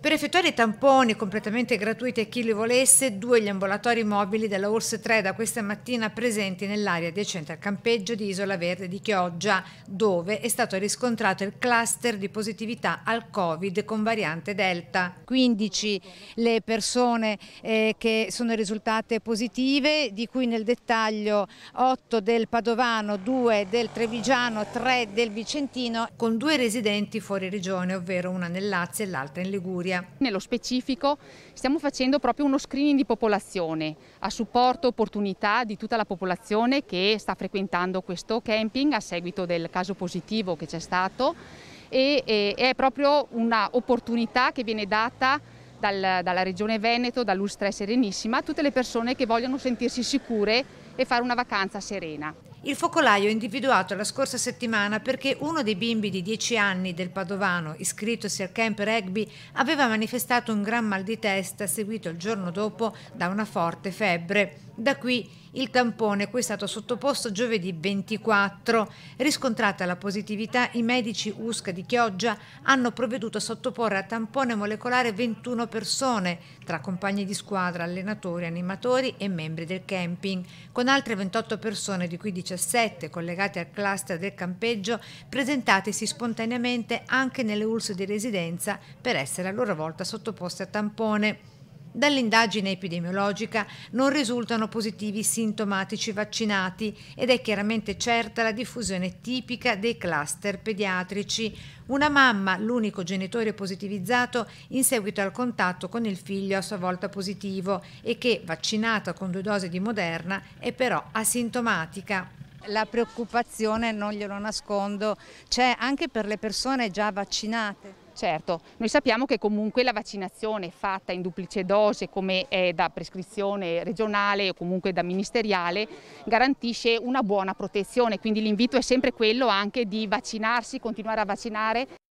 Per effettuare i tamponi completamente gratuiti a chi li volesse, due gli ambulatori mobili della URSS 3 da questa mattina presenti nell'area adiacente al campeggio di Isola Verde di Chioggia, dove è stato riscontrato il cluster di positività al Covid con variante Delta. 15 le persone eh, che sono risultate positive, di cui nel dettaglio 8 del Padovano, 2 del Trevigiano, 3 del Vicentino, con due residenti fuori regione, ovvero una nel Lazio e l'altra in Liguria Liguria. Nello specifico stiamo facendo proprio uno screening di popolazione a supporto e opportunità di tutta la popolazione che sta frequentando questo camping a seguito del caso positivo che c'è stato e, e è proprio un'opportunità che viene data dal, dalla Regione Veneto, dall'Ustra e Serenissima, a tutte le persone che vogliono sentirsi sicure e fare una vacanza serena. Il focolaio è individuato la scorsa settimana perché uno dei bimbi di 10 anni del Padovano, iscrittosi al camp rugby, aveva manifestato un gran mal di testa seguito il giorno dopo da una forte febbre. Da qui il tampone cui è stato sottoposto giovedì 24. Riscontrata la positività, i medici USCA di Chioggia hanno provveduto a sottoporre a tampone molecolare 21 persone, tra compagni di squadra, allenatori, animatori e membri del camping, con altre 28 persone, di cui 17 collegate al cluster del campeggio, presentatesi spontaneamente anche nelle ULS di residenza per essere a loro volta sottoposte a tampone. Dall'indagine epidemiologica non risultano positivi sintomatici vaccinati ed è chiaramente certa la diffusione tipica dei cluster pediatrici. Una mamma, l'unico genitore positivizzato in seguito al contatto con il figlio a sua volta positivo e che, vaccinata con due dosi di Moderna, è però asintomatica. La preoccupazione, non glielo nascondo, c'è anche per le persone già vaccinate. Certo, noi sappiamo che comunque la vaccinazione fatta in duplice dose come è da prescrizione regionale o comunque da ministeriale garantisce una buona protezione, quindi l'invito è sempre quello anche di vaccinarsi, continuare a vaccinare